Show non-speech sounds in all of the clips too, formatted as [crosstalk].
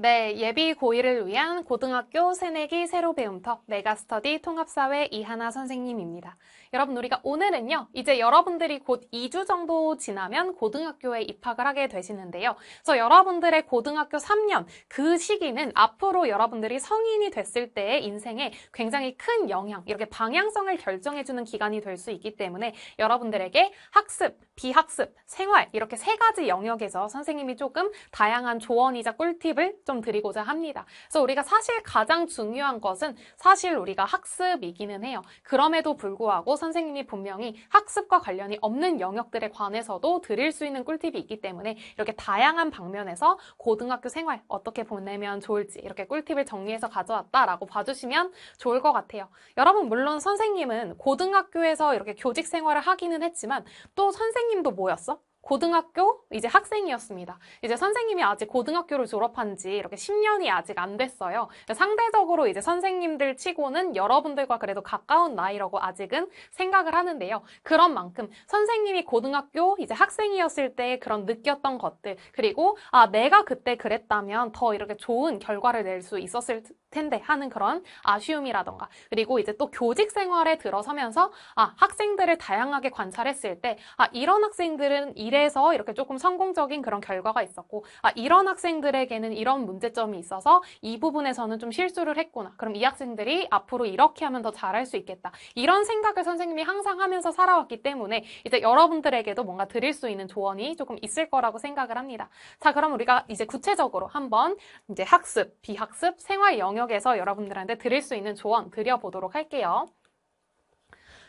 네, 예비 고1을 위한 고등학교 새내기 새로 배움터 메가스터디 통합사회 이하나 선생님입니다. 여러분, 우리가 오늘은요, 이제 여러분들이 곧 2주 정도 지나면 고등학교에 입학을 하게 되시는데요. 그래서 여러분들의 고등학교 3년, 그 시기는 앞으로 여러분들이 성인이 됐을 때의 인생에 굉장히 큰 영향, 이렇게 방향성을 결정해주는 기간이 될 수 있기 때문에 여러분들에게 학습, 비학습, 생활, 이렇게 세 가지 영역에서 선생님이 조금 다양한 조언이자 꿀팁을 좀 드리고자 합니다. 그래서 우리가 사실 가장 중요한 것은 사실 우리가 학습이기는 해요. 그럼에도 불구하고 선생님이 분명히 학습과 관련이 없는 영역들에 관해서도 드릴 수 있는 꿀팁이 있기 때문에 이렇게 다양한 방면에서 고등학교 생활 어떻게 보내면 좋을지 이렇게 꿀팁을 정리해서 가져왔다라고 봐주시면 좋을 것 같아요. 여러분 물론 선생님은 고등학교에서 이렇게 교직 생활을 하기는 했지만 또 선생님도 뭐였어? 고등학교 이제 학생이었습니다. 이제 선생님이 아직 고등학교를 졸업한 지 이렇게 10년이 아직 안 됐어요. 상대적으로 이제 선생님들 치고는 여러분들과 그래도 가까운 나이라고 아직은 생각을 하는데요. 그런 만큼 선생님이 고등학교 이제 학생이었을 때 그런 느꼈던 것들 그리고 아 내가 그때 그랬다면 더 이렇게 좋은 결과를 낼 수 있었을 텐데 하는 그런 아쉬움이라던가 그리고 이제 또 교직 생활에 들어서면서 아 학생들을 다양하게 관찰했을 때 아 이런 학생들은 이래 이래서 이렇게 조금 성공적인 그런 결과가 있었고 아 이런 학생들에게는 이런 문제점이 있어서 이 부분에서는 좀 실수를 했구나. 그럼 이 학생들이 앞으로 이렇게 하면 더 잘할 수 있겠다. 이런 생각을 선생님이 항상 하면서 살아왔기 때문에 이제 여러분들에게도 뭔가 드릴 수 있는 조언이 조금 있을 거라고 생각을 합니다. 자, 그럼 우리가 이제 구체적으로 한번 이제 학습, 비학습, 생활 영역에서 여러분들한테 드릴 수 있는 조언 드려보도록 할게요.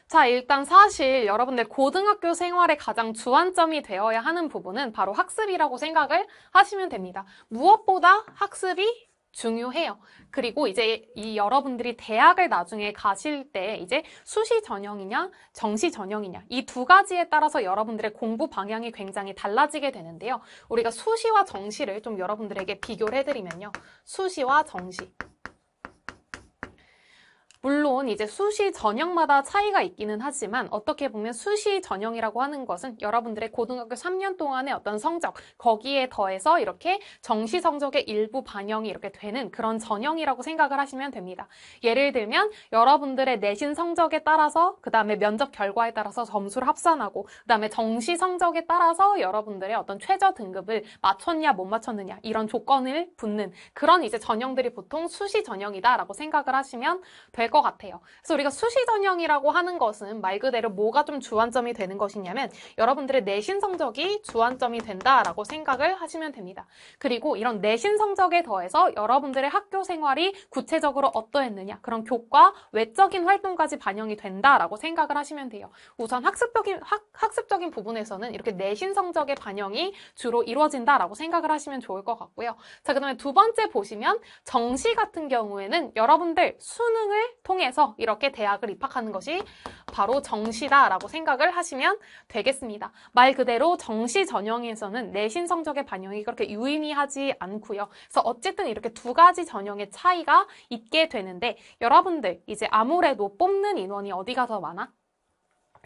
자, 일단 사실 여러분들 고등학교 생활의 가장 주안점이 되어야 하는 부분은 바로 학습이라고 생각을 하시면 됩니다. 무엇보다 학습이 중요해요. 그리고 이제 이 여러분들이 대학을 나중에 가실 때 이제 수시 전형이냐 정시 전형이냐 이 두 가지에 따라서 여러분들의 공부 방향이 굉장히 달라지게 되는데요. 우리가 수시와 정시를 좀 여러분들에게 비교를 해드리면요. 수시와 정시 물론 이제 수시 전형마다 차이가 있기는 하지만 어떻게 보면 수시 전형이라고 하는 것은 여러분들의 고등학교 3년 동안의 어떤 성적 거기에 더해서 이렇게 정시 성적의 일부 반영이 이렇게 되는 그런 전형이라고 생각을 하시면 됩니다. 예를 들면 여러분들의 내신 성적에 따라서 그 다음에 면접 결과에 따라서 점수를 합산하고 그 다음에 정시 성적에 따라서 여러분들의 어떤 최저 등급을 맞췄냐 못 맞췄느냐 이런 조건을 붙는 그런 이제 전형들이 보통 수시 전형이다라고 생각을 하시면 될 될것 같아요. 그래서 우리가 수시 전형이라고 하는 것은 말 그대로 뭐가 좀 주안점이 되는 것이냐면 여러분들의 내신 성적이 주안점이 된다라고 생각을 하시면 됩니다. 그리고 이런 내신 성적에 더해서 여러분들의 학교 생활이 구체적으로 어떠했느냐 그런 교과, 외적인 활동까지 반영이 된다라고 생각을 하시면 돼요. 우선 학습적인, 학, 학습적인 부분에서는 이렇게 내신 성적의 반영이 주로 이루어진다라고 생각을 하시면 좋을 것 같고요. 자, 그 다음에 두 번째 보시면 정시 같은 경우에는 여러분들 수능을 통해서 이렇게 대학을 입학하는 것이 바로 정시다라고 생각을 하시면 되겠습니다. 말 그대로 정시 전형에서는 내신 성적의 반영이 그렇게 유의미하지 않고요. 그래서 어쨌든 이렇게 두 가지 전형의 차이가 있게 되는데 여러분들 이제 아무래도 뽑는 인원이 어디가 더 많아?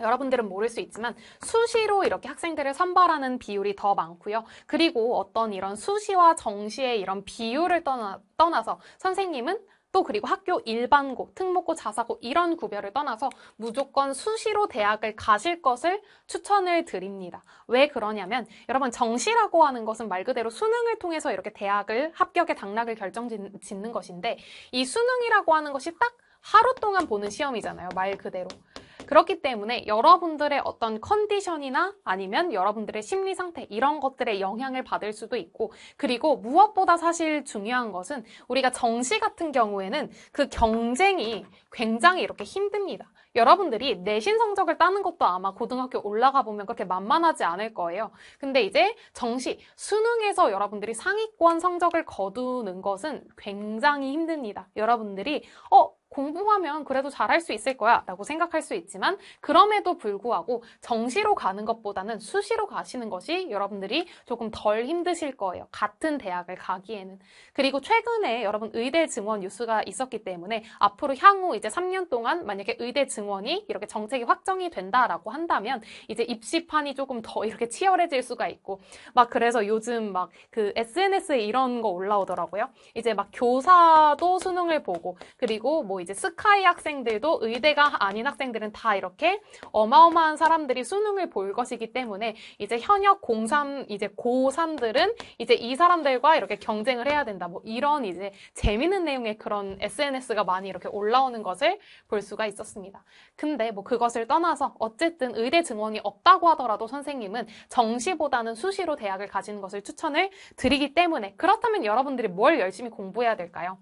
여러분들은 모를 수 있지만 수시로 이렇게 학생들을 선발하는 비율이 더 많고요. 그리고 어떤 이런 수시와 정시의 이런 비율을 떠나, 떠나서 선생님은 또 그리고 학교 일반고, 특목고, 자사고 이런 구별을 떠나서 무조건 수시로 대학을 가실 것을 추천을 드립니다. 왜 그러냐면 여러분 정시라고 하는 것은 말 그대로 수능을 통해서 이렇게 대학을 합격의 당락을 결정짓는 것인데 이 수능이라고 하는 것이 딱 하루 동안 보는 시험이잖아요. 말 그대로. 그렇기 때문에 여러분들의 어떤 컨디션이나 아니면 여러분들의 심리 상태 이런 것들의 영향을 받을 수도 있고 그리고 무엇보다 사실 중요한 것은 우리가 정시 같은 경우에는 그 경쟁이 굉장히 이렇게 힘듭니다. 여러분들이 내신 성적을 따는 것도 아마 고등학교 올라가 보면 그렇게 만만하지 않을 거예요. 근데 이제 정시, 수능에서 여러분들이 상위권 성적을 거두는 것은 굉장히 힘듭니다. 여러분들이, 어, 공부하면 그래도 잘할 수 있을 거야 라고 생각할 수 있지만 그럼에도 불구하고 정시로 가는 것보다는 수시로 가시는 것이 여러분들이 조금 덜 힘드실 거예요. 같은 대학을 가기에는. 그리고 최근에 여러분 의대 증원 뉴스가 있었기 때문에 앞으로 향후 이제 3년 동안 만약에 의대 증원이 이렇게 정책이 확정이 된다라고 한다면 이제 입시판이 조금 더 이렇게 치열해질 수가 있고 막 그래서 요즘 막 그 SNS에 이런 거 올라오더라고요. 이제 막 교사도 수능을 보고 그리고 뭐 이제 스카이 학생들도 의대가 아닌 학생들은 다 이렇게 어마어마한 사람들이 수능을 볼 것이기 때문에 이제 현역 03 이제 고3들은 이제 이 사람들과 이렇게 경쟁을 해야 된다. 뭐 이런 이제 재미있는 내용의 그런 SNS가 많이 이렇게 올라오는 것을 볼 수가 있었습니다. 근데 뭐 그것을 떠나서 어쨌든 의대 증원이 없다고 하더라도 선생님은 정시보다는 수시로 대학을 가지는 것을 추천을 드리기 때문에 그렇다면 여러분들이 뭘 열심히 공부해야 될까요?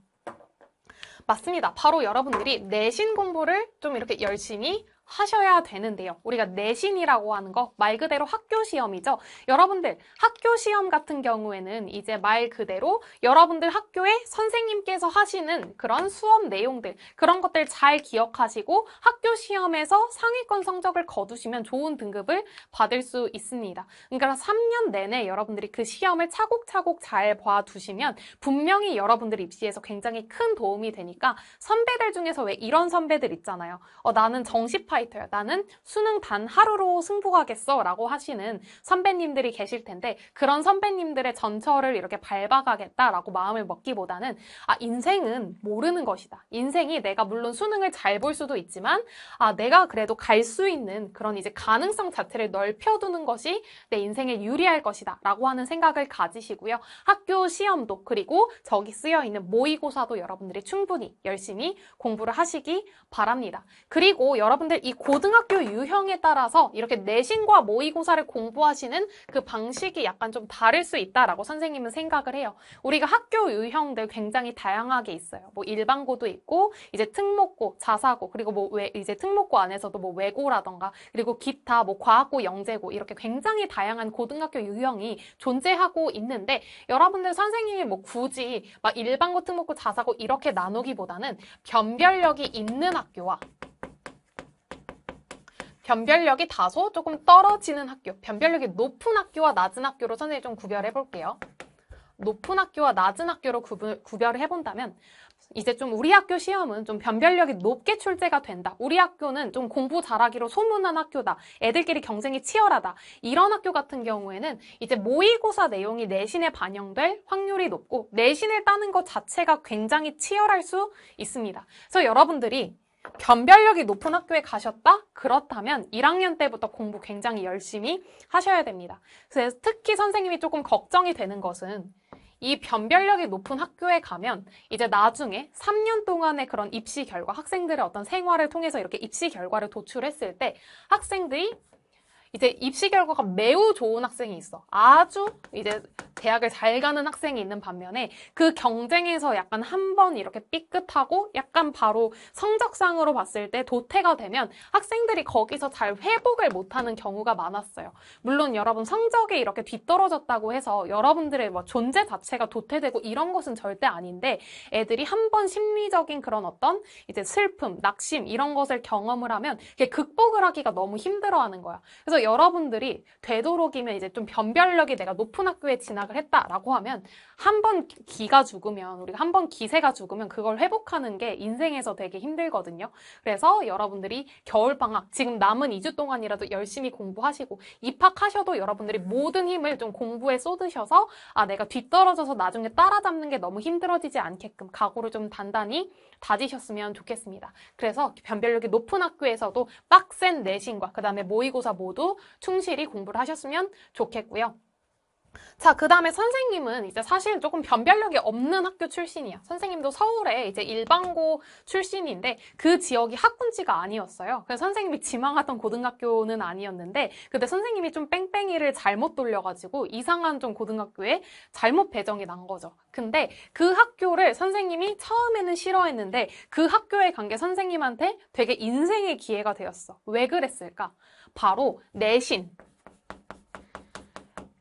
맞습니다. 바로 여러분들이 내신 공부를 좀 이렇게 열심히 하셔야 되는데요. 우리가 내신이라고 하는 거 말 그대로 학교 시험이죠. 여러분들 학교 시험 같은 경우에는 이제 말 그대로 여러분들 학교에 선생님께서 하시는 그런 수업 내용들 그런 것들 잘 기억하시고 학교 시험에서 상위권 성적을 거두시면 좋은 등급을 받을 수 있습니다. 그러니까 3년 내내 여러분들이 그 시험을 차곡차곡 잘 봐두시면 분명히 여러분들 입시에서 굉장히 큰 도움이 되니까 선배들 중에서 왜 이런 선배들 있잖아요. 어, 나는 정시파 슈이터야 나는 수능 단 하루로 승부하겠어. 라고 하시는 선배님들이 계실 텐데 그런 선배님들의 전철을 이렇게 밟아가겠다라고 마음을 먹기보다는 아, 인생은 모르는 것이다. 인생이 내가 물론 수능을 잘 볼 수도 있지만 아, 내가 그래도 갈 수 있는 그런 이제 가능성 자체를 넓혀두는 것이 내 인생에 유리할 것이다. 라고 하는 생각을 가지시고요. 학교 시험도 그리고 저기 쓰여 있는 모의고사도 여러분들이 충분히 열심히 공부를 하시기 바랍니다. 그리고 여러분들 이 고등학교 유형에 따라서 이렇게 내신과 모의고사를 공부하시는 그 방식이 약간 좀 다를 수 있다라고 선생님은 생각을 해요. 우리가 학교 유형들 굉장히 다양하게 있어요. 뭐 일반고도 있고 이제 특목고, 자사고 그리고 뭐왜 이제 특목고 안에서도 뭐 외고라던가 그리고 기타 뭐 과학고, 영재고 이렇게 굉장히 다양한 고등학교 유형이 존재하고 있는데 여러분들 선생님이 뭐 굳이 막 일반고, 특목고, 자사고 이렇게 나누기보다는 변별력이 있는 학교와 변별력이 다소 조금 떨어지는 학교, 변별력이 높은 학교와 낮은 학교로 선생님이 좀 구별해 볼게요. 높은 학교와 낮은 학교로 구분, 구별을 해본다면 이제 좀 우리 학교 시험은 좀 변별력이 높게 출제가 된다. 우리 학교는 좀 공부 잘하기로 소문난 학교다. 애들끼리 경쟁이 치열하다. 이런 학교 같은 경우에는 이제 모의고사 내용이 내신에 반영될 확률이 높고 내신을 따는 것 자체가 굉장히 치열할 수 있습니다. 그래서 여러분들이 변별력이 높은 학교에 가셨다? 그렇다면 1학년 때부터 공부 굉장히 열심히 하셔야 됩니다. 그래서 특히 선생님이 조금 걱정이 되는 것은 이 변별력이 높은 학교에 가면 이제 나중에 3년 동안의 그런 입시 결과, 학생들의 어떤 생활을 통해서 이렇게 입시 결과를 도출했을 때 학생들이 이제 입시 결과가 매우 좋은 학생이 있어. 아주 이제 대학을 잘 가는 학생이 있는 반면에 그 경쟁에서 약간 한 번 이렇게 삐끗하고 약간 바로 성적상으로 봤을 때 도태가 되면 학생들이 거기서 잘 회복을 못하는 경우가 많았어요. 물론 여러분 성적이 이렇게 뒤떨어졌다고 해서 여러분들의 뭐 존재 자체가 도태되고 이런 것은 절대 아닌데 애들이 한 번 심리적인 그런 어떤 이제 슬픔, 낙심 이런 것을 경험을 하면 그게 극복을 하기가 너무 힘들어하는 거야. 그래서 여러분들이 되도록이면 이제 좀 변별력이 내가 높은 학교에 진학을 했다라고 하면 한 번 기가 죽으면 우리가 한 번 기세가 죽으면 그걸 회복하는 게 인생에서 되게 힘들거든요. 그래서 여러분들이 겨울 방학 지금 남은 2주 동안이라도 열심히 공부하시고 입학하셔도 여러분들이 모든 힘을 좀 공부에 쏟으셔서 아 내가 뒤떨어져서 나중에 따라잡는 게 너무 힘들어지지 않게끔 각오를 좀 단단히 다지셨으면 좋겠습니다. 그래서 변별력이 높은 학교에서도 빡센 내신과 그 다음에 모의고사 모두 충실히 공부를 하셨으면 좋겠고요. 자, 그 다음에 선생님은 이제 사실 조금 변별력이 없는 학교 출신이야. 선생님도 서울에 이제 일반고 출신인데 그 지역이 학군지가 아니었어요. 그래서 선생님이 지망하던 고등학교는 아니었는데 그때 선생님이 좀 뺑뺑이를 잘못 돌려가지고 이상한 좀 고등학교에 잘못 배정이 난 거죠. 근데 그 학교를 선생님이 처음에는 싫어했는데 그 학교에 간 게 선생님한테 되게 인생의 기회가 되었어. 왜 그랬을까? 바로 내신.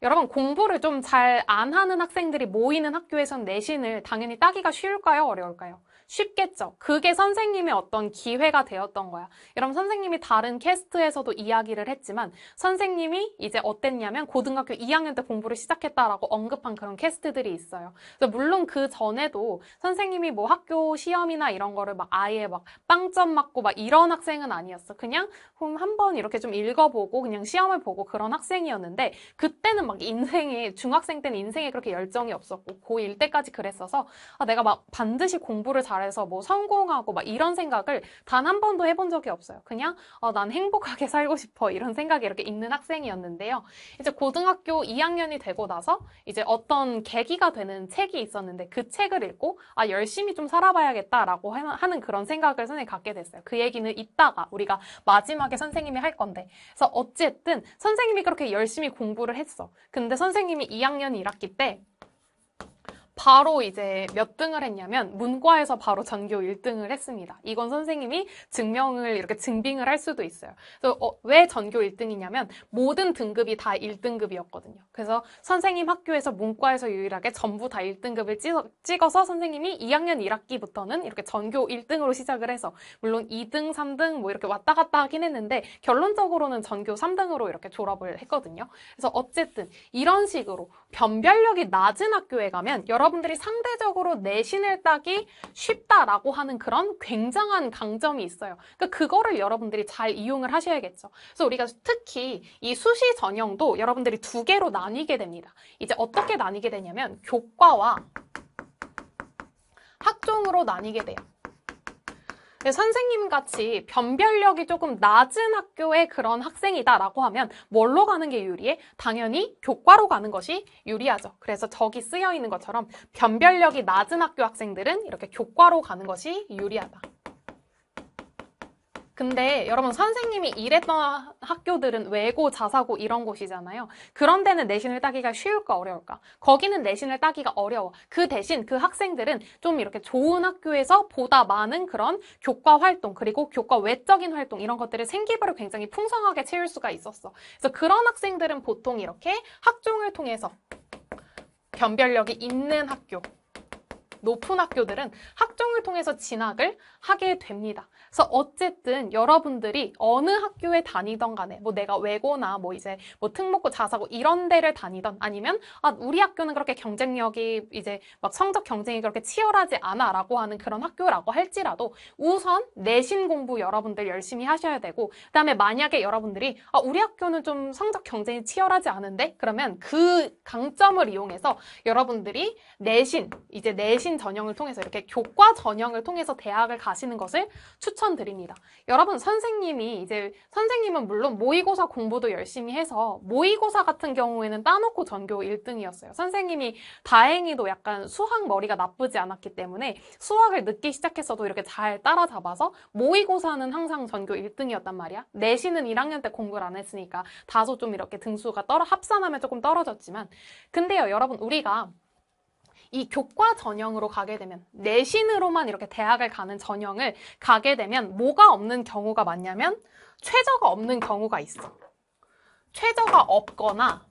여러분 공부를 좀 잘 안 하는 학생들이 모이는 학교에선 내신을 당연히 따기가 쉬울까요? 어려울까요? 쉽겠죠. 그게 선생님의 어떤 기회가 되었던 거야. 여러분 선생님이 다른 캐스트에서도 이야기를 했지만 선생님이 이제 어땠냐면 고등학교 2학년 때 공부를 시작했다라고 언급한 그런 캐스트들이 있어요. 물론 그 전에도 선생님이 뭐 학교 시험이나 이런 거를 막 아예 막 빵점 맞고 막 이런 학생은 아니었어. 그냥 음, 한번 이렇게 좀 읽어보고 그냥 시험을 보고 그런 학생이었는데 그때는 막 인생에 중학생 때는 인생에 그렇게 열정이 없었고 고1 때까지 그랬어서 아, 내가 막 반드시 공부를 잘 잘해서 뭐 성공하고 막 이런 생각을 단 한 번도 해본 적이 없어요. 그냥 어, 난 행복하게 [laughs] 살고 싶어 이런 생각이 이렇게 있는 학생이었는데요. 이제 고등학교 2학년이 되고 나서 이제 어떤 계기가 되는 책이 있었는데 그 책을 읽고 아 열심히 좀 살아봐야겠다라고 하는 그런 생각을 선생님 갖게 됐어요. 그 얘기는 이따가 우리가 마지막에 선생님이 할 건데 그래서 어쨌든 선생님이 그렇게 열심히 공부를 했어. 근데 선생님이 2학년 1학기 때 바로 이제 몇 등을 했냐면 문과에서 바로 전교 1등을 했습니다. 이건 선생님이 증명을 이렇게 증빙을 할 수도 있어요. 그래서 어, 왜 전교 1등이냐면 모든 등급이 다 1등급이었거든요. 그래서 선생님 학교에서 문과에서 유일하게 전부 다 1등급을 찍어, 찍어서 선생님이 2학년 1학기부터는 이렇게 전교 1등으로 시작을 해서 물론 2등, 3등 뭐 이렇게 왔다 갔다 하긴 했는데 결론적으로는 전교 3등으로 이렇게 졸업을 했거든요. 그래서 어쨌든 이런 식으로 변별력이 낮은 학교에 가면 여러 여러분들이 상대적으로 내신을 따기 쉽다라고 하는 그런 굉장한 강점이 있어요. 그러니까 그거를 여러분들이 잘 이용을 하셔야겠죠. 그래서 우리가 특히 이 수시 전형도 여러분들이 두 개로 나뉘게 됩니다. 이제 어떻게 나뉘게 되냐면 교과와 학종으로 나뉘게 돼요. 네, 선생님같이 변별력이 조금 낮은 학교의 그런 학생이다라고 하면 뭘로 가는 게 유리해? 당연히 교과로 가는 것이 유리하죠. 그래서 저기 쓰여 있는 것처럼 변별력이 낮은 학교 학생들은 이렇게 교과로 가는 것이 유리하다. 근데 여러분 선생님이 일했던 학교들은 외고, 자사고 이런 곳이잖아요. 그런 데는 내신을 따기가 쉬울까 어려울까? 거기는 내신을 따기가 어려워. 그 대신 그 학생들은 좀 이렇게 좋은 학교에서 보다 많은 그런 교과 활동 그리고 교과 외적인 활동 이런 것들을 생기부를 굉장히 풍성하게 채울 수가 있었어. 그래서 그런 학생들은 보통 이렇게 학종을 통해서 변별력이 있는 학교 높은 학교들은 학종을 통해서 진학을 하게 됩니다. 그래서 어쨌든 여러분들이 어느 학교에 다니던 간에 뭐 내가 외고나 뭐 이제 뭐 특목고 자사고 이런 데를 다니던 아니면 아 우리 학교는 그렇게 경쟁력이 이제 막 성적 경쟁이 그렇게 치열하지 않아라고 하는 그런 학교라고 할지라도 우선 내신 공부 여러분들 열심히 하셔야 되고 그다음에 만약에 여러분들이 아 우리 학교는 좀 성적 경쟁이 치열하지 않은데 그러면 그 강점을 이용해서 여러분들이 내신 이제 내신 내신 전형을 통해서 이렇게 교과 전형을 통해서 대학을 가시는 것을 추천드립니다. 여러분 선생님이 이제 선생님은 물론 모의고사 공부도 열심히 해서 모의고사 같은 경우에는 따놓고 전교 1등이었어요. 선생님이 다행히도 약간 수학 머리가 나쁘지 않았기 때문에 수학을 늦게 시작했어도 이렇게 잘 따라잡아서 모의고사는 항상 전교 1등이었단 말이야. 내신은 1학년 때 공부를 안 했으니까 다소 좀 이렇게 등수가 떨어 합산하면 조금 떨어졌지만 근데요 여러분 우리가 이 교과 전형으로 가게 되면 내신으로만 이렇게 대학을 가는 전형을 가게 되면 뭐가 없는 경우가 많냐면 최저가 없는 경우가 있어. 최저가 없거나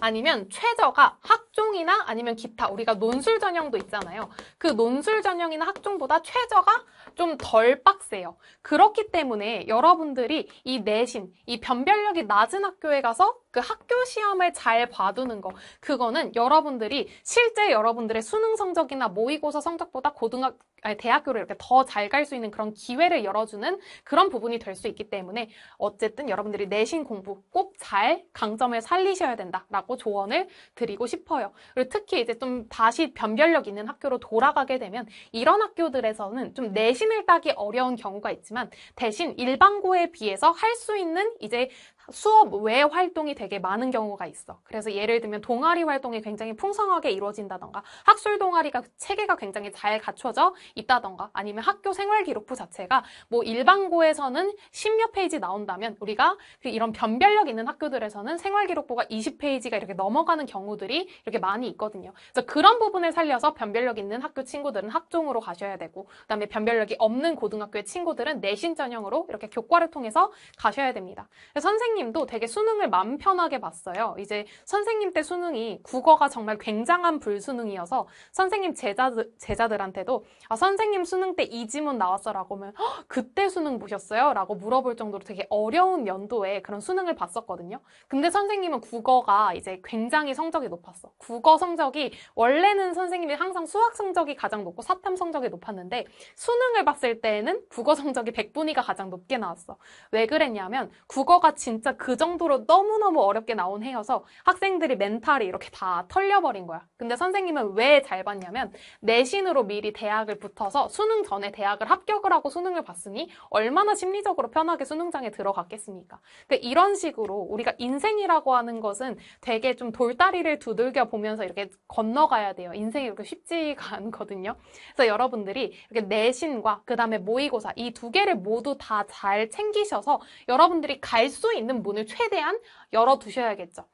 아니면 최저가 학종이나 아니면 기타 우리가 논술 전형도 있잖아요. 그 논술 전형이나 학종보다 최저가 좀 덜 빡세요. 그렇기 때문에 여러분들이 이 내신, 이 변별력이 낮은 학교에 가서 그 학교 시험을 잘 봐두는 거 그거는 여러분들이 실제 여러분들의 수능 성적이나 모의고사 성적보다 고등학 대학교를 이렇게 더 잘 갈 수 있는 그런 기회를 열어주는 그런 부분이 될 수 있기 때문에 어쨌든 여러분들이 내신 공부 꼭 잘 강점을 살리셔야 된다라고 조언을 드리고 싶어요. 그리고 특히 이제 좀 다시 변별력 있는 학교로 돌아가게 되면 이런 학교들에서는 좀 내신을 따기 어려운 경우가 있지만 대신 일반고에 비해서 할 수 있는 이제 수업 외 활동이 되게 많은 경우가 있어. 그래서 예를 들면 동아리 활동이 굉장히 풍성하게 이루어진다던가 학술 동아리가 그 체계가 굉장히 잘 갖춰져 있다던가 아니면 학교 생활 기록부 자체가 뭐 일반고에서는 십 몇 페이지 나온다면 우리가 그 이런 변별력 있는 학교들에서는 생활 기록부가 20페이지가 이렇게 넘어가는 경우들이 이렇게 많이 있거든요. 그래서 그런 부분을 살려서 변별력 있는 학교 친구들은 학종으로 가셔야 되고 그다음에 변별력이 없는 고등학교의 친구들은 내신 전형으로 이렇게 교과를 통해서 가셔야 됩니다. 선생님 선생님도 되게 수능을 마음 편하게 봤어요. 이제 선생님 때 수능이 국어가 정말 굉장한 불수능이어서 선생님 제자들, 제자들한테도 아, 선생님 수능 때 이 지문 나왔어라고 하면 그때 수능 보셨어요? 라고 물어볼 정도로 되게 어려운 연도에 그런 수능을 봤었거든요. 근데 선생님은 국어가 이제 굉장히 성적이 높았어. 국어 성적이 원래는 선생님이 항상 수학 성적이 가장 높고 사탐 성적이 높았는데 수능을 봤을 때는 에 국어 성적이 백분위가 가장 높게 나왔어. 왜 그랬냐면 국어가 진짜 진짜 그러니까 그 정도로 너무너무 어렵게 나온 해여서 학생들이 멘탈이 이렇게 다 털려버린 거야. 근데 선생님은 왜 잘 봤냐면 내신으로 미리 대학을 붙어서 수능 전에 대학을 합격을 하고 수능을 봤으니 얼마나 심리적으로 편하게 수능장에 들어갔겠습니까? 그러니까 이런 식으로 우리가 인생이라고 하는 것은 되게 좀 돌다리를 두들겨 보면서 이렇게 건너가야 돼요. 인생이 그렇게 쉽지가 않거든요. 그래서 여러분들이 이렇게 내신과 그 다음에 모의고사 이 두 개를 모두 다 잘 챙기셔서 여러분들이 갈 수 있는 문을 최대한 열어두셔야겠죠.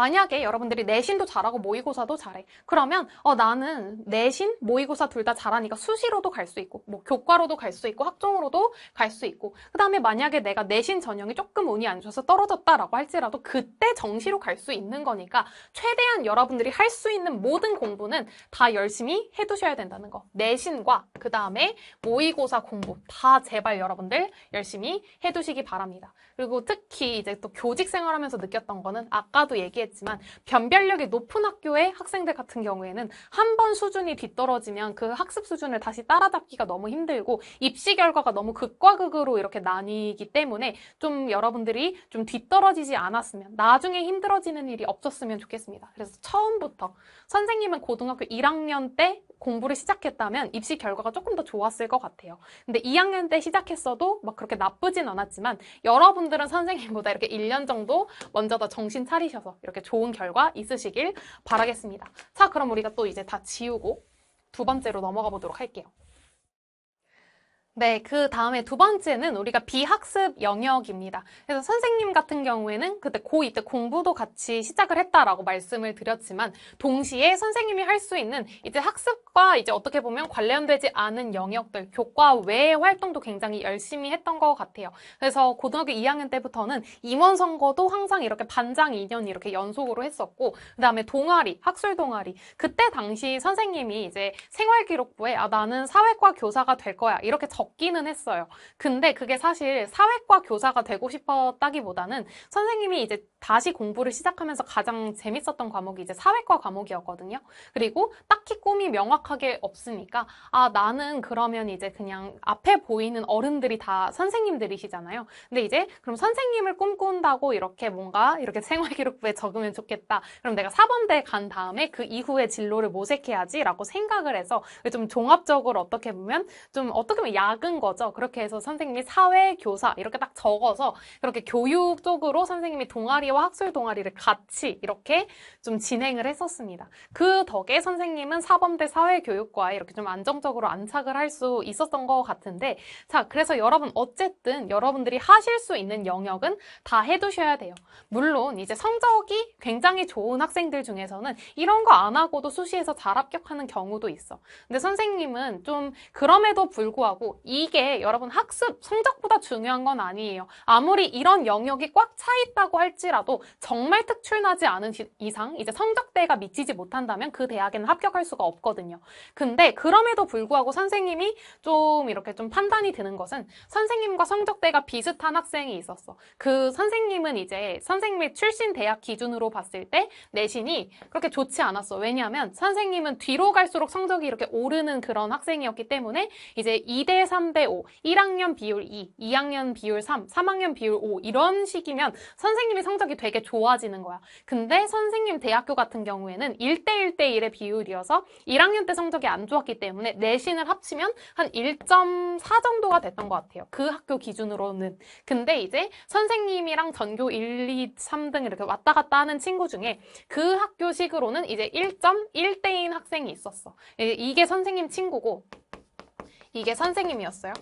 만약에 여러분들이 내신도 잘하고 모의고사도 잘해. 그러면 어, 나는 내신, 모의고사 둘 다 잘하니까 수시로도 갈 수 있고 뭐 교과로도 갈 수 있고 학종으로도 갈 수 있고 그다음에 만약에 내가 내신 전형이 조금 운이 안 좋아서 떨어졌다라고 할지라도 그때 정시로 갈 수 있는 거니까 최대한 여러분들이 할 수 있는 모든 공부는 다 열심히 해두셔야 된다는 거. 내신과 그다음에 모의고사 공부 다 제발 여러분들 열심히 해두시기 바랍니다. 그리고 특히 이제 또 교직 생활하면서 느꼈던 거는 아까도 얘기했 알겠지만 변별력이 높은 학교의 학생들 같은 경우에는 한 번 수준이 뒤떨어지면 그 학습 수준을 다시 따라잡기가 너무 힘들고 입시 결과가 너무 극과 극으로 이렇게 나뉘기 때문에 좀 여러분들이 좀 뒤떨어지지 않았으면 나중에 힘들어지는 일이 없었으면 좋겠습니다. 그래서 처음부터 선생님은 고등학교 1학년 때 공부를 시작했다면 입시 결과가 조금 더 좋았을 것 같아요. 근데 2학년 때 시작했어도 막 그렇게 나쁘진 않았지만 여러분들은 선생님보다 이렇게 1년 정도 먼저 더 정신 차리셔서 이렇게 이렇게 좋은 결과 있으시길 바라겠습니다. 자, 그럼 우리가 또 이제 다 지우고 두 번째로 넘어가 보도록 할게요. 네, 그 다음에 두 번째는 우리가 비학습 영역입니다. 그래서 선생님 같은 경우에는 그때 고2 때 공부도 같이 시작을 했다라고 말씀을 드렸지만 동시에 선생님이 할 수 있는 이제 학습과 이제 어떻게 보면 관련되지 않은 영역들, 교과 외의 활동도 굉장히 열심히 했던 것 같아요. 그래서 고등학교 2학년 때부터는 임원 선거도 항상 이렇게 반장 2년 이렇게 연속으로 했었고 그다음에 동아리, 학술 동아리. 그때 당시 선생님이 이제 생활 기록부에 아 나는 사회과 교사가 될 거야. 이렇게 적기는 했어요. 근데 그게 사실 사회과 교사가 되고 싶었다기보다는 선생님이 이제 다시 공부를 시작하면서 가장 재밌었던 과목이 이제 사회과 과목이었거든요. 그리고 딱히 꿈이 명확하게 없으니까 아 나는 그러면 이제 그냥 앞에 보이는 어른들이 다 선생님들이시잖아요. 근데 이제 그럼 선생님을 꿈꾼다고 이렇게 뭔가 이렇게 생활기록부에 적으면 좋겠다. 그럼 내가 사범대간 다음에 그 이후의 진로를 모색해야지라고 생각을 해서 좀 종합적으로 어떻게 보면 좀 어떻게 보면 야 작은 거죠. 그렇게 해서 선생님이 사회 교사 이렇게 딱 적어서 그렇게 교육 쪽으로 선생님이 동아리와 학술 동아리를 같이 이렇게 좀 진행을 했었습니다. 그 덕에 선생님은 사범대 사회교육과에 이렇게 좀 안정적으로 안착을 할 수 있었던 것 같은데 자 그래서 여러분 어쨌든 여러분들이 하실 수 있는 영역은 다 해두셔야 돼요. 물론 이제 성적이 굉장히 좋은 학생들 중에서는 이런 거 안 하고도 수시에서 잘 합격하는 경우도 있어. 근데 선생님은 좀 그럼에도 불구하고 이게 여러분 학습 성적보다 중요한 건 아니에요. 아무리 이런 영역이 꽉 차 있다고 할지라도 정말 특출나지 않은 이상 이제 성적대가 미치지 못한다면 그 대학에는 합격할 수가 없거든요. 근데 그럼에도 불구하고 선생님이 좀 이렇게 좀 판단이 드는 것은 선생님과 성적대가 비슷한 학생이 있었어. 그 선생님은 이제 선생님의 출신 대학 기준으로 봤을 때 내신이 그렇게 좋지 않았어. 왜냐하면 선생님은 뒤로 갈수록 성적이 이렇게 오르는 그런 학생이었기 때문에 이제 이대 3대 5, 1학년 비율 2, 2학년 비율 3, 3학년 비율 5 이런 식이면 선생님이 성적이 되게 좋아지는 거야. 근데 선생님 대학교 같은 경우에는 1대 1대 1의 비율이어서 1학년 때 성적이 안 좋았기 때문에 내신을 합치면 한 1.4 정도가 됐던 것 같아요. 그 학교 기준으로는. 근데 이제 선생님이랑 전교 1, 2, 3등 이렇게 왔다 갔다 하는 친구 중에 그 학교식으로는 이제 1.1대인 학생이 있었어. 이게 선생님 친구고 이게 선생님이었어요.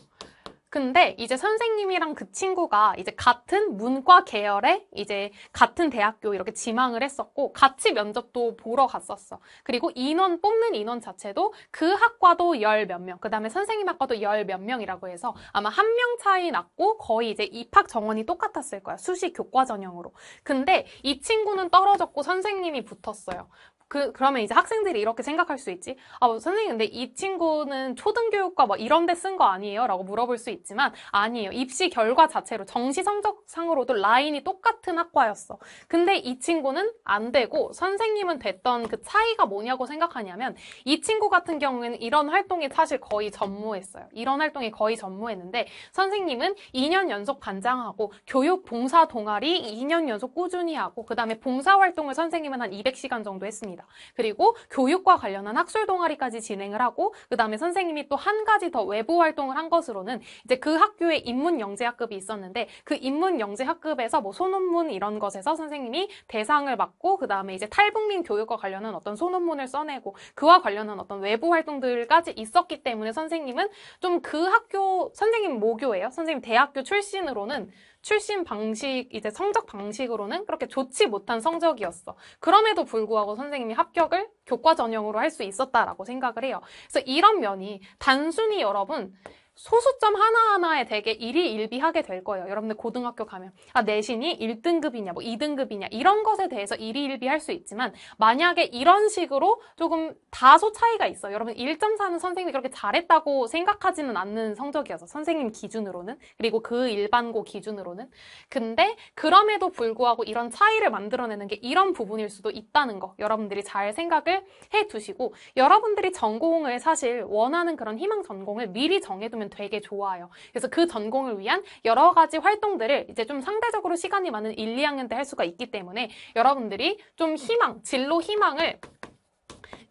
근데 이제 선생님이랑 그 친구가 이제 같은 문과 계열에 이제 같은 대학교 이렇게 지망을 했었고 같이 면접도 보러 갔었어. 그리고 인원 뽑는 인원 자체도 그 학과도 열 몇 명, 그 다음에 선생님 학과도 열 몇 명이라고 해서 아마 한 명 차이 났고 거의 이제 입학 정원이 똑같았을 거야. 수시 교과 전형으로. 근데 이 친구는 떨어졌고 선생님이 붙었어요. 그, 그러면 이제 학생들이 이렇게 생각할 수 있지. 아, 뭐 선생님, 근데 이 친구는 초등교육과 뭐 이런 데 쓴 거 아니에요? 라고 물어볼 수 있지만, 아니에요. 입시 결과 자체로 정시 성적상으로도 라인이 똑같은 학과였어. 근데 이 친구는 안 되고, 선생님은 됐던 그 차이가 뭐냐고 생각하냐면, 이 친구 같은 경우에는 이런 활동이 사실 거의 전무했어요. 이런 활동이 거의 전무했는데, 선생님은 2년 연속 반장하고, 교육 봉사 동아리 2년 연속 꾸준히 하고, 그 다음에 봉사활동을 선생님은 한 200시간 정도 했습니다. 있습니다. 그리고 교육과 관련한 학술 동아리까지 진행을 하고 그 다음에 선생님이 또 한 가지 더 외부 활동을 한 것으로는 이제 그 학교에 인문 영재 학급이 있었는데 그 인문 영재 학급에서 뭐 소논문 이런 것에서 선생님이 대상을 받고 그 다음에 이제 탈북민 교육과 관련한 어떤 소논문을 써내고 그와 관련한 어떤 외부 활동들까지 있었기 때문에 선생님은 좀 그 학교 선생님 모교예요. 선생님 대학교 출신으로는 출신 방식, 이제 성적 방식으로는 그렇게 좋지 못한 성적이었어. 그럼에도 불구하고 선생님이 합격을 교과 전형으로 할 수 있었다라고 생각을 해요. 그래서 이런 면이 단순히 여러분 소수점 하나하나에 되게 일희일비하게 될 거예요. 여러분들 고등학교 가면 아 내신이 1등급이냐 뭐 2등급이냐 이런 것에 대해서 일희일비할 수 있지만 만약에 이런 식으로 조금 다소 차이가 있어요. 여러분 1.4는 선생님이 그렇게 잘했다고 생각하지는 않는 성적이어서 선생님 기준으로는 그리고 그 일반고 기준으로는 근데 그럼에도 불구하고 이런 차이를 만들어내는 게 이런 부분일 수도 있다는 거 여러분들이 잘 생각을 해두시고 여러분들이 전공을 사실 원하는 그런 희망 전공을 미리 정해두면 저는 되게 좋아요. 그래서 그 전공을 위한 여러 가지 활동들을 이제 좀 상대적으로 시간이 많은 1, 2학년 때 할 수가 있기 때문에 여러분들이 좀 희망, 진로 희망을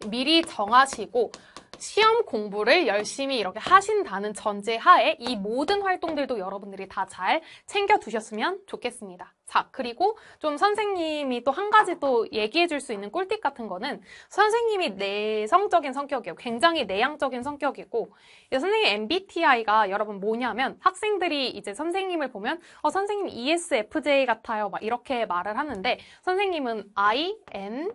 미리 정하시고 시험 공부를 열심히 이렇게 하신다는 전제 하에 이 모든 활동들도 여러분들이 다 잘 챙겨 두셨으면 좋겠습니다. 자, 그리고 좀 선생님이 또 한 가지 또 얘기해 줄 수 있는 꿀팁 같은 거는 선생님이 내성적인 성격이에요. 굉장히 내향적인 성격이고 선생님 MBTI가 여러분 뭐냐면 학생들이 이제 선생님을 보면 어, 선생님 ESFJ 같아요. 막 이렇게 말을 하는데 선생님은 I, N,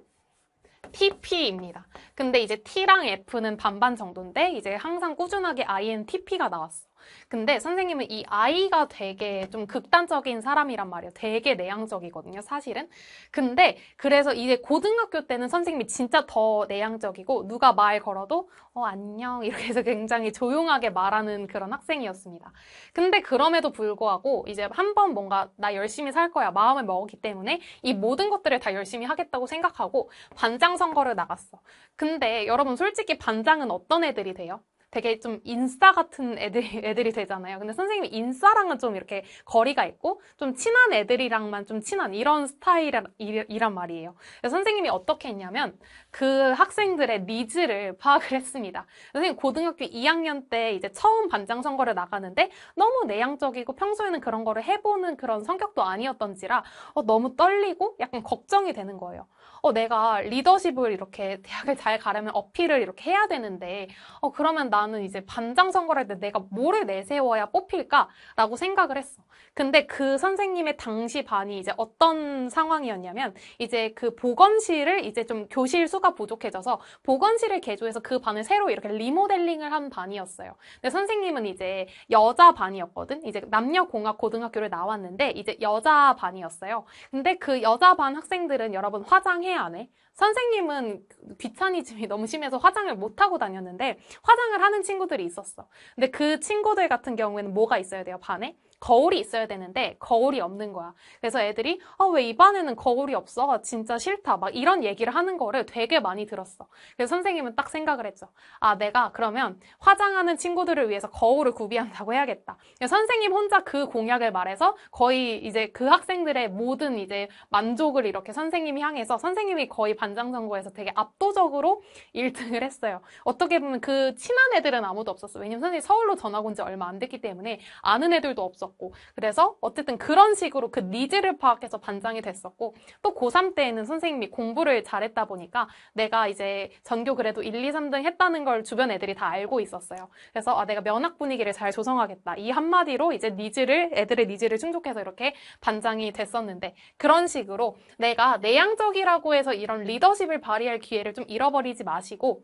TP입니다. 근데 이제 T랑 F는 반반 정도인데 이제 항상 꾸준하게 INTP가 나왔어. 근데 선생님은 이 아이가 되게 좀 극단적인 사람이란 말이에요. 되게 내향적이거든요, 사실은. 근데 그래서 이제 고등학교 때는 선생님이 진짜 더 내향적이고 누가 말 걸어도 어, 안녕 이렇게 해서 굉장히 조용하게 말하는 그런 학생이었습니다. 근데 그럼에도 불구하고 이제 한 번 뭔가 나 열심히 살 거야 마음을 먹었기 때문에 이 모든 것들을 다 열심히 하겠다고 생각하고 반장 선거를 나갔어. 근데 여러분 솔직히 반장은 어떤 애들이 돼요? 되게 좀 인싸 같은 애들이, [laughs] 애들이 되잖아요. 근데 선생님이 인싸랑은 좀 이렇게 거리가 있고 좀 친한 애들이랑만 좀 친한 이런 스타일이란 말이에요. 선생님이 어떻게 했냐면 그 학생들의 니즈를 파악을 했습니다. 선생님 고등학교 2학년 때 이제 처음 반장 선거를 나가는데 너무 내향적이고 평소에는 그런 거를 해보는 그런 성격도 아니었던지라 어, 너무 떨리고 약간 걱정이 되는 거예요. 어, 내가 리더십을 이렇게 대학을 잘 가려면 어필을 이렇게 해야 되는데 어, 그러면 나는 이제 반장 선거를 할 때 내가 뭐를 내세워야 뽑힐까라고 생각을 했어. 근데 그 선생님의 당시 반이 이제 어떤 상황이었냐면 이제 그 보건실을 이제 좀 교실 숙 수가 부족해져서 보건실을 개조해서 그 반을 새로 이렇게 리모델링을 한 반이었어요. 근데 선생님은 이제 여자 반이었거든. 이제 남녀공학 고등학교를 나왔는데 이제 여자 반이었어요. 근데 그 여자 반 학생들은 여러분 화장해야 안 해. 선생님은 귀차니즘이 너무 심해서 화장을 못 하고 다녔는데 화장을 하는 친구들이 있었어. 근데 그 친구들 같은 경우에는 뭐가 있어야 돼요, 반에? 거울이 있어야 되는데 거울이 없는 거야. 그래서 애들이 아, 왜 입안에는 거울이 없어? 진짜 싫다. 막 이런 얘기를 하는 거를 되게 많이 들었어. 그래서 선생님은 딱 생각을 했죠. 아, 내가 그러면 화장하는 친구들을 위해서 거울을 구비한다고 해야겠다. 선생님 혼자 그 공약을 말해서 거의 이제 그 학생들의 모든 이제 만족을 이렇게 선생님이 향해서 선생님이 거의 반장 선거에서 되게 압도적으로 1등을 했어요. 어떻게 보면 그 친한 애들은 아무도 없었어. 왜냐면 선생님 서울로 전학 온 지 얼마 안 됐기 때문에 아는 애들도 없어. 있었고 그래서 어쨌든 그런 식으로 그 니즈를 파악해서 반장이 됐었고 또 고3 때에는 선생님이 공부를 잘했다 보니까 내가 이제 전교 그래도 1, 2, 3등 했다는 걸 주변 애들이 다 알고 있었어요. 그래서 아 내가 면학 분위기를 잘 조성하겠다. 이 한마디로 이제 니즈를 애들의 니즈를 충족해서 이렇게 반장이 됐었는데 그런 식으로 내가 내향적이라고 해서 이런 리더십을 발휘할 기회를 좀 잃어버리지 마시고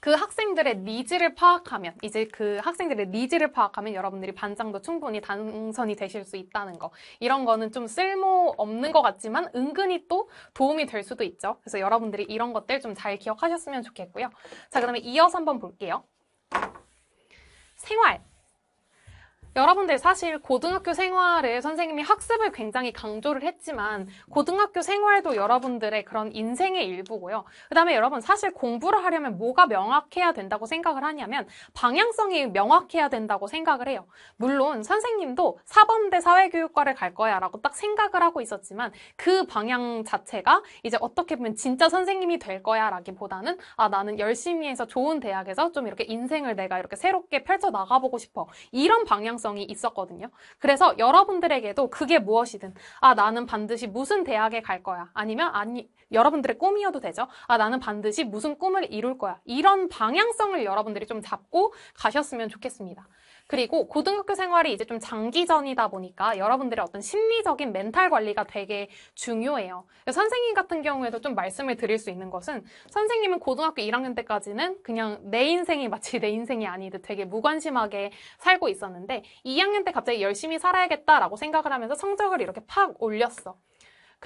그 학생들의 니즈를 파악하면 이제 그 학생들의 니즈를 파악하면 여러분들이 반장도 충분히 당선이 되실 수 있다는 거 이런 거는 좀 쓸모 없는 것 같지만 은근히 또 도움이 될 수도 있죠. 그래서 여러분들이 이런 것들 좀 잘 기억하셨으면 좋겠고요. 자 그다음에 이어서 한번 볼게요. 여러분들 사실 고등학교 생활에 선생님이 학습을 굉장히 강조를 했지만 고등학교 생활도 여러분들의 그런 인생의 일부고요. 그 다음에 여러분 사실 공부를 하려면 뭐가 명확해야 된다고 생각을 하냐면 방향성이 명확해야 된다고 생각을 해요. 물론 선생님도 사범대 사회교육과를 갈 거야 라고 딱 생각을 하고 있었지만 그 방향 자체가 이제 어떻게 보면 진짜 선생님이 될 거야 라기보다는 아 나는 열심히 해서 좋은 대학에서 좀 이렇게 인생을 내가 이렇게 새롭게 펼쳐나가보고 싶어 이런 방향성 중요성이 있었거든요. 그래서 여러분들에게도 그게 무엇이든 아 나는 반드시 무슨 대학에 갈 거야 아니면 아니 여러분들의 꿈이어도 되죠. 아 나는 반드시 무슨 꿈을 이룰 거야 이런 방향성을 여러분들이 좀 잡고 가셨으면 좋겠습니다. 그리고 고등학교 생활이 이제 좀 장기전이다 보니까 여러분들의 어떤 심리적인 멘탈 관리가 되게 중요해요. 선생님 같은 경우에도 좀 말씀을 드릴 수 있는 것은 선생님은 고등학교 1학년 때까지는 그냥 내 인생이 마치 내 인생이 아니듯 되게 무관심하게 살고 있었는데 2학년 때 갑자기 열심히 살아야겠다라고 생각을 하면서 성적을 이렇게 팍 올렸어.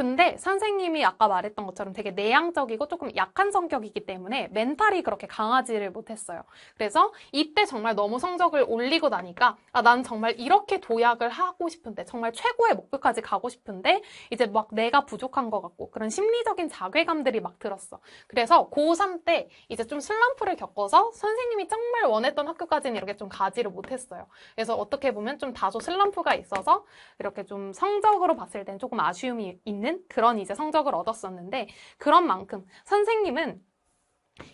근데 선생님이 아까 말했던 것처럼 되게 내향적이고 조금 약한 성격이기 때문에 멘탈이 그렇게 강하지를 못했어요. 그래서 이때 정말 너무 성적을 올리고 나니까 아, 난 정말 이렇게 도약을 하고 싶은데 정말 최고의 목표까지 가고 싶은데 이제 막 내가 부족한 것 같고 그런 심리적인 자괴감들이 막 들었어. 그래서 고3 때 이제 좀 슬럼프를 겪어서 선생님이 정말 원했던 학교까지는 이렇게 좀 가지를 못했어요. 그래서 어떻게 보면 좀 다소 슬럼프가 있어서 이렇게 좀 성적으로 봤을 땐 조금 아쉬움이 있는 있는 그런 이제 성적을 얻었었는데 그런 만큼 선생님은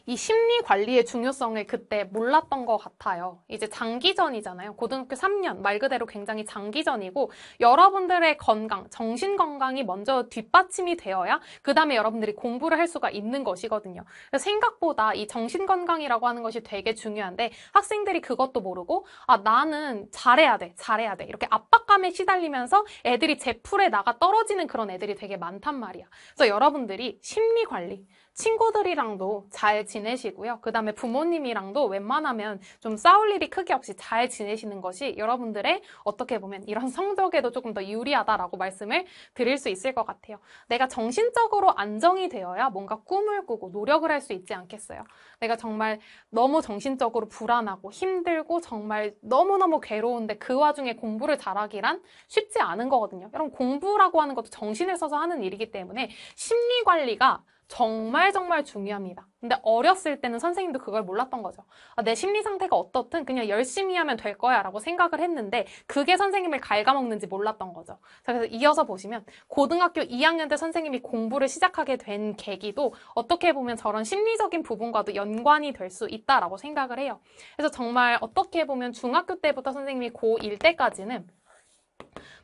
이 심리 관리의 중요성을 그때 몰랐던 것 같아요. 이제 장기전이잖아요. 고등학교 3년 말 그대로 굉장히 장기전이고 여러분들의 건강, 정신 건강이 먼저 뒷받침이 되어야 그 다음에 여러분들이 공부를 할 수가 있는 것이거든요. 생각보다 이 정신 건강이라고 하는 것이 되게 중요한데 학생들이 그것도 모르고 아 나는 잘해야 돼, 잘해야 돼 이렇게 압박감에 시달리면서 애들이 제 풀에 나가 떨어지는 그런 애들이 되게 많단 말이야. 그래서 여러분들이 심리 관리 친구들이랑도 잘 지내시고요. 그 다음에 부모님이랑도 웬만하면 좀 싸울 일이 크게 없이 잘 지내시는 것이 여러분들의 어떻게 보면 이런 성적에도 조금 더 유리하다라고 말씀을 드릴 수 있을 것 같아요. 내가 정신적으로 안정이 되어야 뭔가 꿈을 꾸고 노력을 할 수 있지 않겠어요. 내가 정말 너무 정신적으로 불안하고 힘들고 정말 너무너무 괴로운데 그 와중에 공부를 잘하기란 쉽지 않은 거거든요. 여러분 공부라고 하는 것도 정신을 써서 하는 일이기 때문에 심리 관리가 정말 정말 중요합니다. 근데 어렸을 때는 선생님도 그걸 몰랐던 거죠. 아, 내 심리 상태가 어떻든 그냥 열심히 하면 될 거야 라고 생각을 했는데 그게 선생님을 갉아먹는지 몰랐던 거죠. 그래서 이어서 보시면 고등학교 2학년 때 선생님이 공부를 시작하게 된 계기도 어떻게 보면 저런 심리적인 부분과도 연관이 될 수 있다라고 생각을 해요. 그래서 정말 어떻게 보면 중학교 때부터 선생님이 고1 때까지는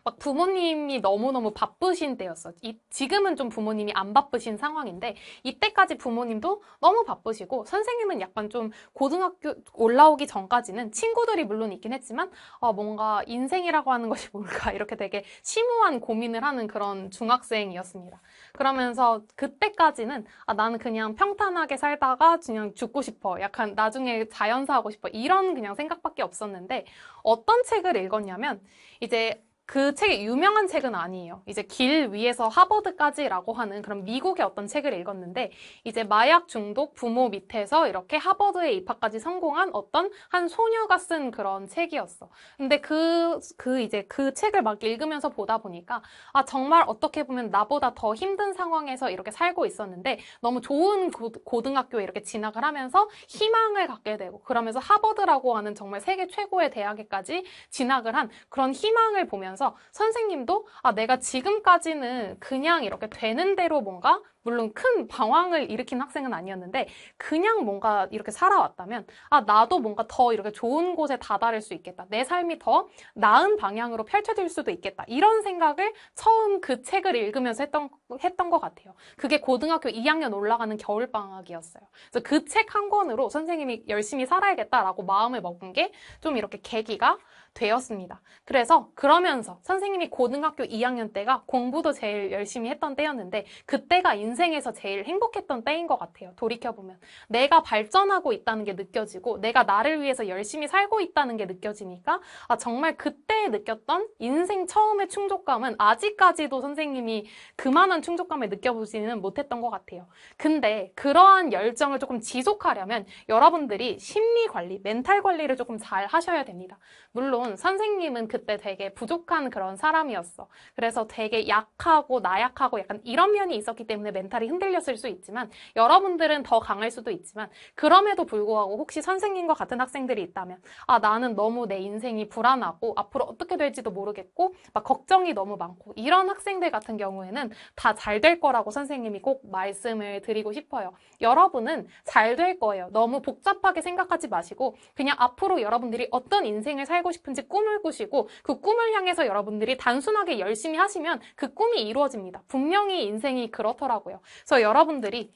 막 부모님이 너무너무 바쁘신 때였어. 이, 지금은 좀 부모님이 안 바쁘신 상황인데 이때까지 부모님도 너무 바쁘시고 선생님은 약간 좀 고등학교 올라오기 전까지는 친구들이 물론 있긴 했지만 어, 뭔가 인생이라고 하는 것이 뭘까 이렇게 되게 심오한 고민을 하는 그런 중학생이었습니다. 그러면서 그때까지는 아, 나는 그냥 평탄하게 살다가 그냥 죽고 싶어. 약간 나중에 자연사 하고 싶어. 이런 그냥 생각밖에 없었는데 어떤 책을 읽었냐면 이제 그 책이 유명한 책은 아니에요. 이제 길 위에서 하버드까지라고 하는 그런 미국의 어떤 책을 읽었는데 이제 마약 중독 부모 밑에서 이렇게 하버드에 입학까지 성공한 어떤 한 소녀가 쓴 그런 책이었어. 근데 그, 그 이제 그 책을 막 읽으면서 보다 보니까 아, 정말 어떻게 보면 나보다 더 힘든 상황에서 이렇게 살고 있었는데 너무 좋은 고, 등학교에 이렇게 진학을 하면서 희망을 갖게 되고 그러면서 하버드라고 하는 정말 세계 최고의 대학에까지 진학을 한 그런 희망을 보면 보면서 선생님도 아, 내가 지금까지는 그냥 이렇게 되는 대로 뭔가 물론 큰 방황을 일으킨 학생은 아니었는데 그냥 뭔가 이렇게 살아왔다면 아 나도 뭔가 더 이렇게 좋은 곳에 다다를 수 있겠다 내 삶이 더 나은 방향으로 펼쳐질 수도 있겠다 이런 생각을 처음 그 책을 읽으면서 했던 했던 것 같아요 그게 고등학교 2학년 올라가는 겨울 방학이었어요 그래서 그 책 한 권으로 선생님이 열심히 살아야겠다라고 마음을 먹은 게 좀 이렇게 계기가 되었습니다. 그래서 그러면서 선생님이 고등학교 2학년 때가 공부도 제일 열심히 했던 때였는데 그때가 인생에서 제일 행복했던 때인 것 같아요. 돌이켜보면. 내가 발전하고 있다는 게 느껴지고 내가 나를 위해서 열심히 살고 있다는 게 느껴지니까 아, 정말 그때 느꼈던 인생 처음의 충족감은 아직까지도 선생님이 그만한 충족감을 느껴보지는 못했던 것 같아요. 근데 그러한 열정을 조금 지속하려면 여러분들이 심리 관리, 멘탈 관리를 조금 잘 하셔야 됩니다. 물론 물론 선생님은 그때 되게 부족한 그런 사람이었어. 그래서 되게 약하고 나약하고 약간 이런 면이 있었기 때문에 멘탈이 흔들렸을 수 있지만 여러분들은 더 강할 수도 있지만 그럼에도 불구하고 혹시 선생님과 같은 학생들이 있다면 아 나는 너무 내 인생이 불안하고 앞으로 어떻게 될지도 모르겠고 막 걱정이 너무 많고 이런 학생들 같은 경우에는 다 잘 될 거라고 선생님이 꼭 말씀을 드리고 싶어요. 여러분은 잘 될 거예요. 너무 복잡하게 생각하지 마시고 그냥 앞으로 여러분들이 어떤 인생을 살고 싶은 무엇든지 꿈을 꾸시고 그 꿈을 향해서 여러분들이 단순하게 열심히 하시면 그 꿈이 이루어집니다. 분명히 인생이 그렇더라고요. 그래서 여러분들이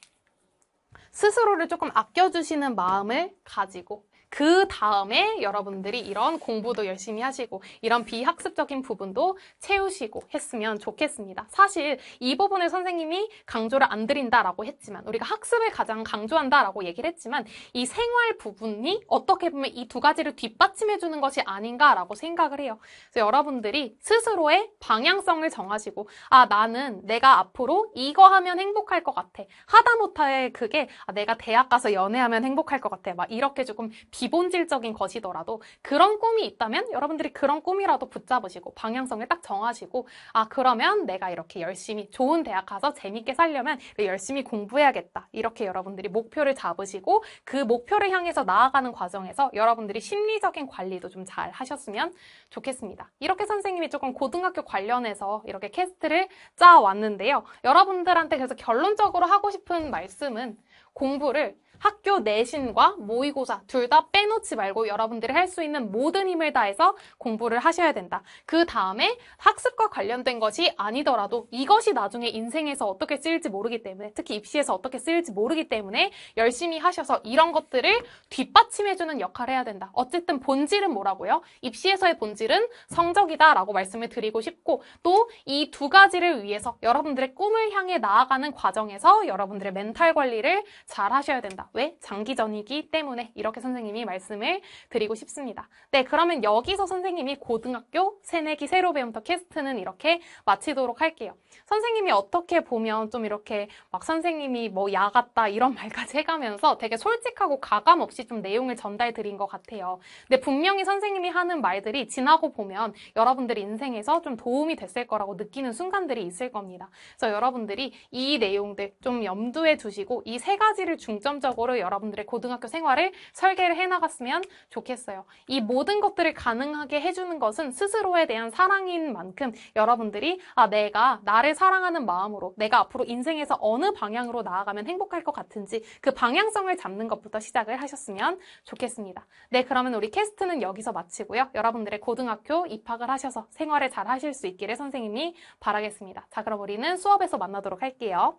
스스로를 조금 아껴주시는 마음을 가지고 그 다음에 여러분들이 이런 공부도 열심히 하시고 이런 비학습적인 부분도 채우시고 했으면 좋겠습니다. 사실 이 부분을 선생님이 강조를 안 드린다라고 했지만 우리가 학습을 가장 강조한다라고 얘기를 했지만 이 생활 부분이 어떻게 보면 이 두 가지를 뒷받침해 주는 것이 아닌가라고 생각을 해요. 그래서 여러분들이 스스로의 방향성을 정하시고 아 나는 내가 앞으로 이거 하면 행복할 것 같아. 하다못해 그게 아, 내가 대학 가서 연애하면 행복할 것 같아. 막 이렇게 조금 기본질적인 것이더라도 그런 꿈이 있다면 여러분들이 그런 꿈이라도 붙잡으시고 방향성을 딱 정하시고 아 그러면 내가 이렇게 열심히 좋은 대학 가서 재밌게 살려면 열심히 공부해야겠다 이렇게 여러분들이 목표를 잡으시고 그 목표를 향해서 나아가는 과정에서 여러분들이 심리적인 관리도 좀 잘 하셨으면 좋겠습니다. 이렇게 선생님이 조금 고등학교 관련해서 이렇게 캐스트를 짜왔는데요. 여러분들한테 그래서 결론적으로 하고 싶은 말씀은 공부를 학교 내신과 모의고사 둘 다 빼놓지 말고 여러분들이 할 수 있는 모든 힘을 다해서 공부를 하셔야 된다. 그 다음에 학습과 관련된 것이 아니더라도 이것이 나중에 인생에서 어떻게 쓰일지 모르기 때문에 특히 입시에서 어떻게 쓰일지 모르기 때문에 열심히 하셔서 이런 것들을 뒷받침해주는 역할을 해야 된다. 어쨌든 본질은 뭐라고요? 입시에서의 본질은 성적이다 라고 말씀을 드리고 싶고 또 이 두 가지를 위해서 여러분들의 꿈을 향해 나아가는 과정에서 여러분들의 멘탈 관리를 잘 하셔야 된다. 왜? 장기전이기 때문에 이렇게 선생님이 말씀을 드리고 싶습니다. 네, 그러면 여기서 선생님이 고등학교 새내기 새로 배움터 캐스트는 이렇게 마치도록 할게요. 선생님이 어떻게 보면 좀 이렇게 막 선생님이 뭐 야 같다 이런 [laughs] 말까지 해가면서 되게 솔직하고 가감 없이 좀 내용을 전달 드린 것 같아요. 근데 분명히 선생님이 하는 말들이 지나고 보면 여러분들이 인생에서 좀 도움이 됐을 거라고 느끼는 순간들이 있을 겁니다. 그래서 여러분들이 이 내용들 좀 염두에 두시고 이 세 가지 가지를 중점적으로 여러분들의 고등학교 생활을 설계를 해나갔으면 좋겠어요. 이 모든 것들을 가능하게 해주는 것은 스스로에 대한 사랑인 만큼 여러분들이 아 내가 나를 사랑하는 마음으로 내가 앞으로 인생에서 어느 방향으로 나아가면 행복할 것 같은지 그 방향성을 잡는 것부터 시작을 하셨으면 좋겠습니다. 네 그러면 우리 캐스트는 여기서 마치고요. 여러분들의 고등학교 입학을 하셔서 생활을 잘 하실 수 있기를 선생님이 바라겠습니다. 자 그럼 우리는 수업에서 만나도록 할게요.